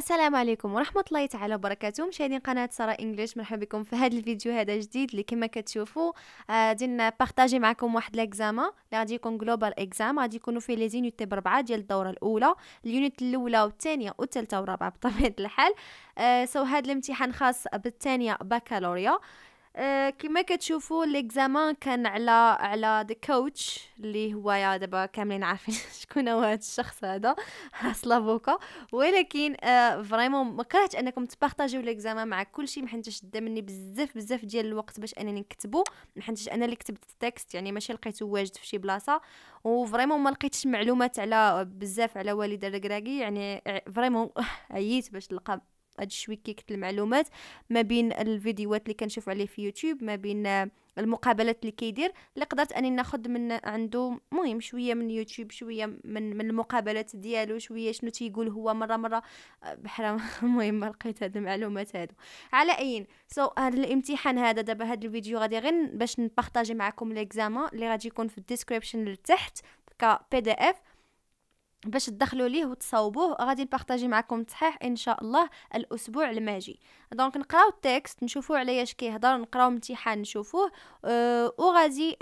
السلام عليكم ورحمه الله تعالى وبركاته مشاهدين قناه ساره انجليش مرحبا بكم في هذا الفيديو هذا جديد اللي كما كتشوفوا آه، غادي نبارطاجي معكم واحد ليكزام اللي غادي يكون جلوبال اكزام غادي يكونوا فيه لي زينيتي بربعه ديال الدوره الاولى اليونيت الاولى والثانيه والثالثه والرابعه بطبيعه الحال آه سو هذا الامتحان خاص بالثانيه بكالوريا آه، كما كتشوفوا ليكزامان كان على على ذا كوتش اللي هو يا دابا كاملين عارفين شكون هو هذا الشخص هذا راس لافوكا ولكن فريمون آه، ما كرهتش انكم تبارطاجيو ليكزامان مع كلشي حيت شدا مني بزاف بزاف ديال الوقت باش انني نكتبو حيت انا اللي كتبت التكست يعني ماشي لقيته واجد في شي بلاصه وفريمون ما لقيتش معلومات على بزاف على والد الركراكي يعني فريمون عييت باش نلقى هاد الشوي كيكت المعلومات ما بين الفيديوهات اللي كنشوف عليه في يوتيوب ما بين المقابلات اللي كيدير اللي قدرت اني ناخذ من عنده مهم شويه من يوتيوب شويه من من المقابلات ديالو شويه شنو تيقول هو مره مره آه، بحال المهم ما لقيت هاد المعلومات هادو على اين سو so, هذا الامتحان هذا دابا هاد الفيديو غادي غير باش نبارطاجي معكم ليكزامون اللي غادي يكون في الديسكريبشن لتحت ك بي دي اف باش تدخلوا ليه وتصاوبوه غادي نبارطاجي معكم التصحيح ان شاء الله الاسبوع الماجي دونك نقراو التكست نشوفوا على اش كيهضر نقراو امتحان نشوفوه أه وغادي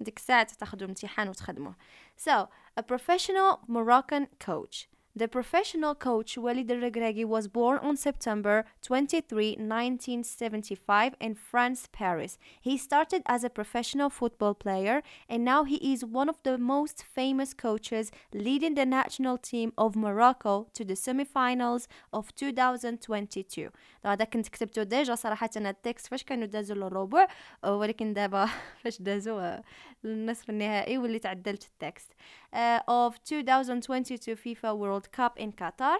ديك الساعه تاخذوا امتحان وتخدموه سو ا بروفيشنال موروكان كوتش The professional coach Walid El Regregi was born on September 23, 1975 in France, Paris. He started as a professional football player and now he is one of the most famous coaches leading the national team of Morocco to the semi-finals of 2022. of euh, euh, euh, 2022 FIFA World World Cup in Qatar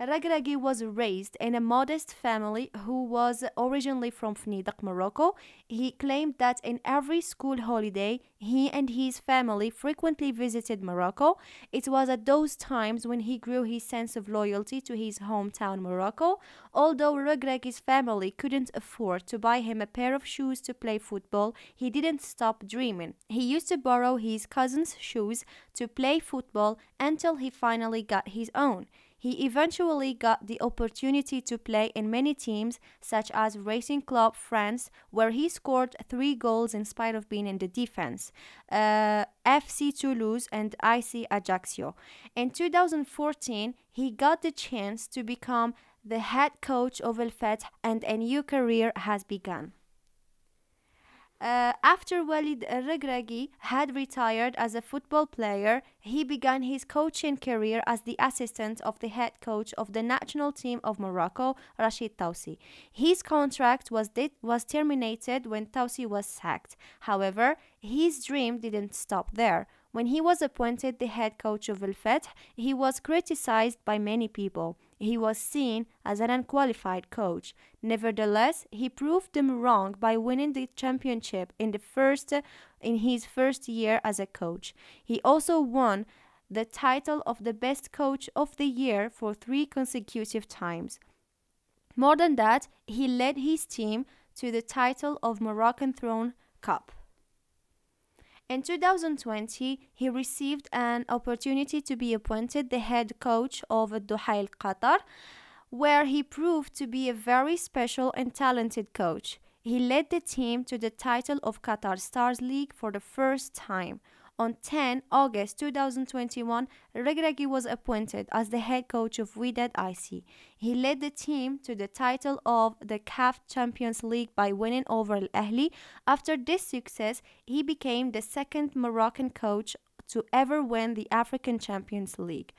Ragragi was raised in a modest family who was originally from Fnidak, Morocco. He claimed that in every school holiday, he and his family frequently visited Morocco. It was at those times when he grew his sense of loyalty to his hometown, Morocco. Although Ragragi's family couldn't afford to buy him a pair of shoes to play football, he didn't stop dreaming. He used to borrow his cousin's shoes to play football until he finally got his own. He eventually got the opportunity to play in many teams, such as Racing Club France, where he scored three goals in spite of being in the defense, uh, FC Toulouse, and IC Ajaccio. In 2014, he got the chance to become the head coach of El and a new career has begun. Uh, after Walid Regragui had retired as a football player, he began his coaching career as the assistant of the head coach of the national team of Morocco, Rashid Taussi. His contract was, was terminated when Taussi was sacked. However, his dream didn't stop there. When he was appointed the head coach of Al he was criticized by many people. He was seen as an unqualified coach. Nevertheless, he proved them wrong by winning the championship in the first in his first year as a coach. He also won the title of the best coach of the year for 3 consecutive times. More than that, he led his team to the title of Moroccan Throne Cup. In 2020, he received an opportunity to be appointed the head coach of Duhail Qatar, where he proved to be a very special and talented coach. He led the team to the title of Qatar Stars League for the first time, on 10 August 2021, Regragui was appointed as the head coach of Wydad IC. He led the team to the title of the CAF Champions League by winning over Ahli. After this success, he became the second Moroccan coach to ever win the African Champions League.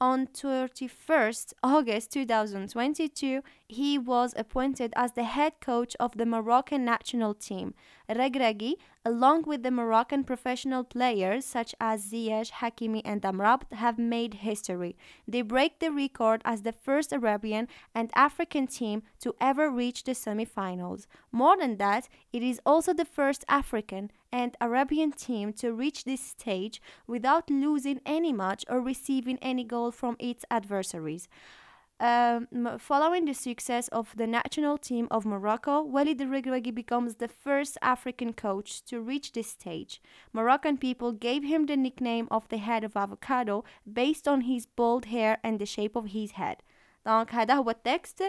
On twenty first August 2022, he was appointed as the head coach of the Moroccan national team. Regragui, along with the Moroccan professional players such as Ziyech, Hakimi, and Amrabat, have made history. They break the record as the first Arabian and African team to ever reach the semi-finals. More than that, it is also the first African and Arabian team to reach this stage without losing any match or receiving any goal from its adversaries. Um, following the success of the national team of Morocco, Walid Regragui becomes the first African coach to reach this stage. Moroccan people gave him the nickname of the head of avocado based on his bald hair and the shape of his head. دونك هذا هو التكست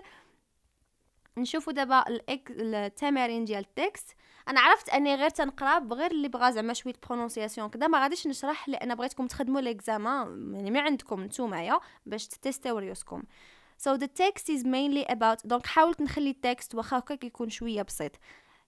نشوفوا دابا التمارين ديال التكست انا عرفت اني غير تنقرا غير اللي بغى زعما شويه برونونسياسيون كدا ما غاديش نشرح لان بغيتكم تخدموا ليكزامان يعني من عندكم نتوما باش تيستيو ريوسكم so the text is mainly about دونك حاولت نخلي التكست واخا هكاك يكون شوية بسيط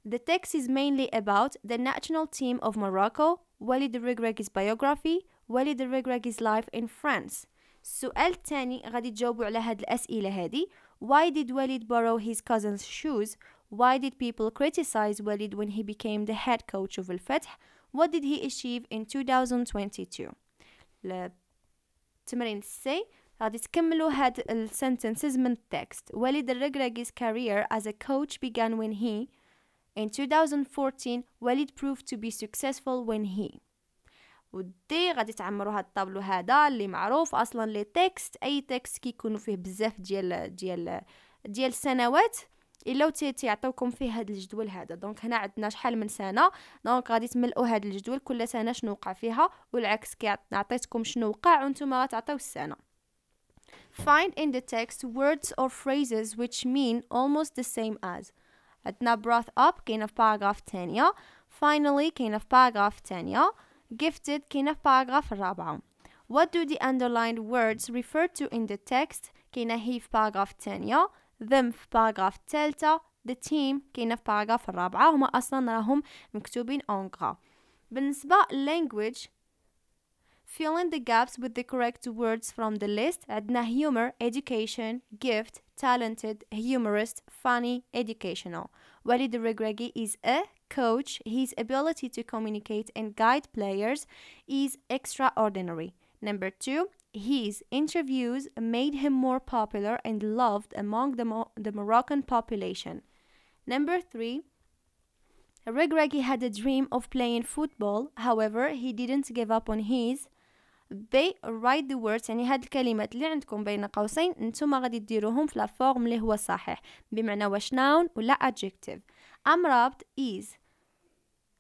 The text is mainly about the national team of Morocco, Walid Regragui's biography, Walid Regragui's life in France. سؤال تاني غادي تجاوبوا على هاد الأسئلة هادي Why did Walid borrow his cousin's shoes? Why did people criticize Walid when he became the head coach of Al Fatah? What did he achieve in 2022? التمرين السي غادي تكملوا هاد السنتنسز من التكست والد الركراكي's career as a coach began when he in 2014 وليد proved to be successful when he ودي غادي تعمروا هاد الطابلو هذا اللي معروف اصلا لي تكست اي تكست كيكونوا فيه بزاف ديال ديال ديال السنوات الا تيعطيوكم فيه هاد الجدول هذا دونك هنا عندنا شحال من سنه دونك غادي تملؤوا هاد الجدول كل سنه شنو وقع فيها والعكس كيعطيتكم شنو وقع وانتم غتعطيو السنه Find in the text words or phrases which mean almost the same as. Adna brought up of paragraph 10. Finally, king of paragraph 10. Gifted king of paragraph 4. What do the underlined words refer to in the text? King of paragraph 10. Them paragraph 3. The team king of paragraph 4. هما اصلا راهم مكتوبين اون بالنسبه language fill in the gaps with the correct words from the list Edna humor, education, gift, talented, humorist, funny, educational. Walid Regregi is a coach. His ability to communicate and guide players is extraordinary. Number two, his interviews made him more popular and loved among the, Mo the Moroccan population. Number three, Regregi had a dream of playing football, however, he didn't give up on his they write the words يعني هاد الكلمات اللي عندكم بين قوسين نتوما غادي ديروهم في la فورم اللي هو صحيح بمعنى واش noun ولا adjective Amrabat is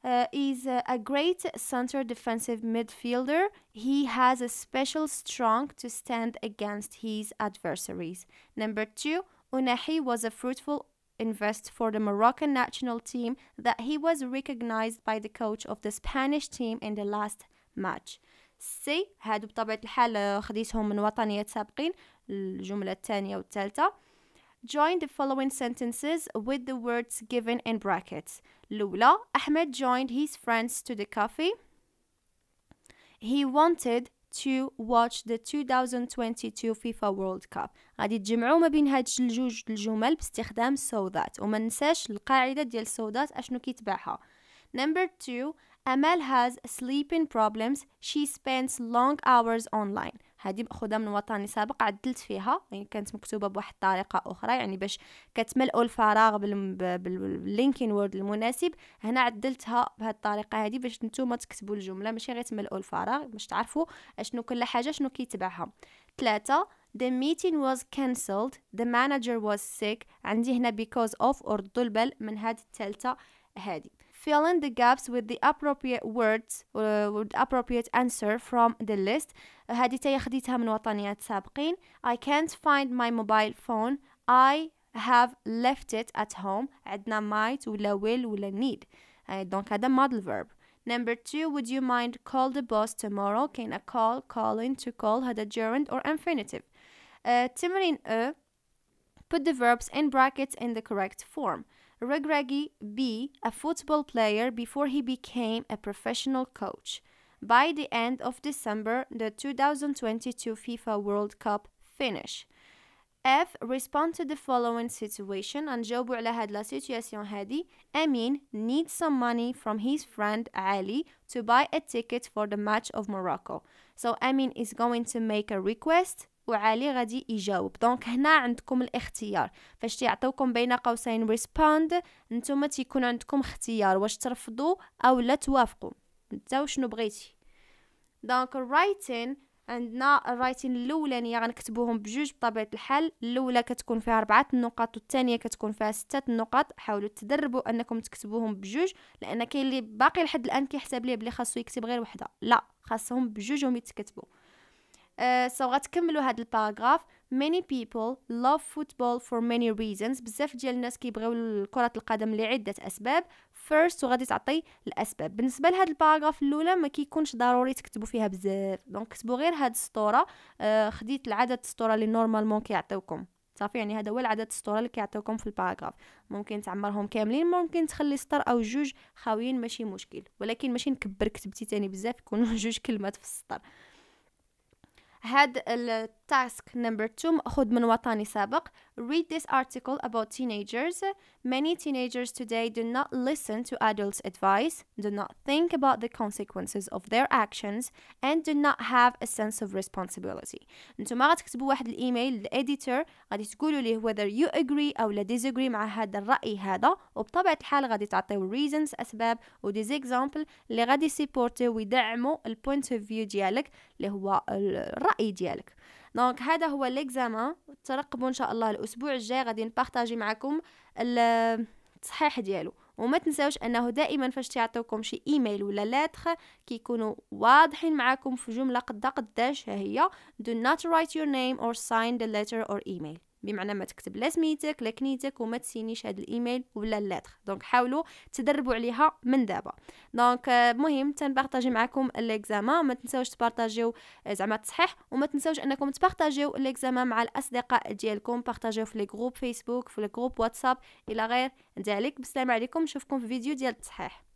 Uh, is a great center defensive midfielder. He has a special strength to stand against his adversaries. Number two, Unahi was a fruitful invest for the Moroccan national team that he was recognized by the coach of the Spanish team in the last match. سي هادو بطبيعة الحال خديتهم من وطنيات سابقين الجملة الثانية والثالثة join the following sentences with the words given in brackets الأولى أحمد joined his friends to the cafe he wanted to watch the 2022 FIFA World Cup غادي تجمعوا ما بين هاد الجوج الجمل باستخدام so that وما ننساش القاعدة ديال so that أشنو كيتبعها number 2 أمال has sleeping problems she spends long hours online هذه مأخوذة من وطني سابق عدلت فيها يعني كانت مكتوبة بواحد الطريقة أخرى يعني باش كتملئوا الفراغ باللينكين وورد المناسب هنا عدلتها بهاد الطريقة هذه باش نتوما تكتبوا الجملة ماشي غير تملئوا الفراغ باش تعرفوا اشنو كل حاجة شنو كيتبعها ثلاثة The meeting was cancelled The manager was sick عندي هنا because of أو الضلبل من هاد الثالثة هادي fill in the gaps with the appropriate words uh, with appropriate answer from the list I can't find my mobile phone I have left it at home عندنا might ولا will ولا need دونك uh, هذا model verb Number two, would you mind call the boss tomorrow? Can a call, calling, to call a gerund or infinitive. Uh, تمرين Put the verbs in brackets in the correct form. Regraggi B, a football player before he became a professional coach. By the end of December, the 2022 FIFA World Cup finished. F respond to the following situation نجاوبوا على had the situation hadi Amin needs some money from his friend Ali to buy a ticket for the match of Morocco so Amin is going to make a request وعلي غادي يجاوب دونك هنا عندكم الاختيار فاش تيعطيوكم بين قوسين ريسبوند نتوما تيكون عندكم اختيار واش ترفضوا او لا توافقوا نتا شنو بغيتي دونك رايتين عندنا الرايتين الاولانيه غنكتبوهم بجوج بطبيعه الحال الاولى كتكون فيها اربعه النقاط والثانيه كتكون فيها سته النقاط حاولوا تدربوا انكم تكتبوهم بجوج لان كاين اللي باقي لحد الان كيحسب ليه بلي خاصو يكتب غير وحده لا خاصهم بجوجهم يتكتبوا آه، سو غتكملوا هاد الباراغراف many people love football for many reasons بزاف ديال الناس كيبغيو كرة القدم لعدة أسباب first وغادي تعطي الأسباب بالنسبة لهاد الباراغراف الأولى ما كيكونش ضروري تكتبوا فيها بزاف دونك كتبوا غير هاد السطورة آه خديت العدد السطورة اللي نورمالمون كيعطيوكم صافي يعني هذا هو العدد السطور اللي كيعطيوكم في الباراغراف ممكن تعمرهم كاملين ممكن تخلي سطر او جوج خاويين ماشي مشكل ولكن ماشي نكبر كتبتي تاني بزاف يكونوا جوج كلمات في السطر had task number two مأخوذ من سابق read this article about teenagers many teenagers today do not listen to adults advice do not think about the consequences of their actions and do not have a sense of responsibility نتوما غتكتبوا واحد الايميل للاديتور غادي تقولوا ليه whether you agree or لا disagree مع هذا الرأي هذا وبطبيعة الحال غادي تعطيو reasons اسباب و ديز example اللي غادي سيبورتي ويدعموا البوينت اوف فيو ديالك اللي هو الرأي الراي ديالك دونك هذا هو ليكزامان ترقبوا ان شاء الله الاسبوع الجاي غادي نبارطاجي معكم التصحيح ديالو وما تنساوش انه دائما فاش تعطيوكم شي ايميل ولا لاتر كيكونوا واضحين معاكم في جمله قد قداش هي do not write your name or sign the letter or email بمعنى ما تكتب لا سميتك لا كنيتك وما تسينيش هذا الايميل ولا اللاتر دونك حاولوا تدربوا عليها من دابا دونك آه، مهم تنبارطاجي معكم الاكزاما ما تنساوش تبارطاجيو آه، زعما التصحيح وما تنساوش انكم تبارطاجيو الاكزاما مع الاصدقاء ديالكم بارطاجيو في لي جروب فيسبوك في لي جروب واتساب الى غير ذلك بالسلامه عليكم نشوفكم في فيديو ديال التصحيح